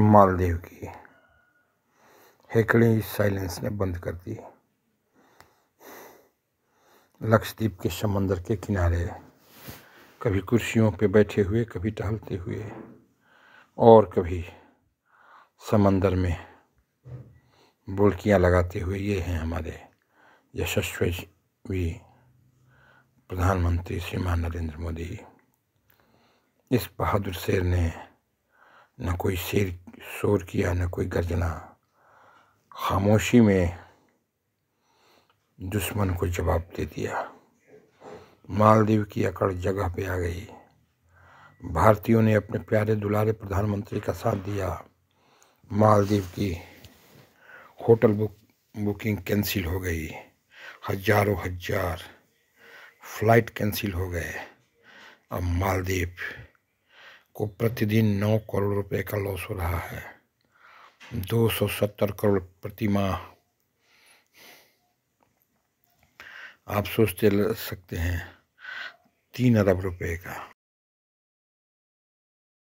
मालदेव की हेकड़ी साइलेंस ने बंद कर दी लक्षद्वीप के समंदर के किनारे कभी कुर्सियों पे बैठे हुए कभी टहलते हुए और कभी समंदर में बुड़कियाँ लगाते हुए ये हैं हमारे यशस्वी प्रधानमंत्री श्रीमान नरेंद्र मोदी इस बहादुर शेर ने न कोई शेर शोर किया न कोई गर्जना खामोशी में दुश्मन को जवाब दे दिया मालदीव की अकड़ जगह पे आ गई भारतीयों ने अपने प्यारे दुलारे प्रधानमंत्री का साथ दिया मालदीव की होटल बुक बुकिंग कैंसिल हो गई हजारों हजार फ्लाइट कैंसिल हो गए अब मालदीव को प्रतिदिन नौ करोड़ रुपए का लॉस हो रहा है दो सौ सत्तर करोड़ प्रति माह आप सोचते सकते हैं तीन अरब रुपए का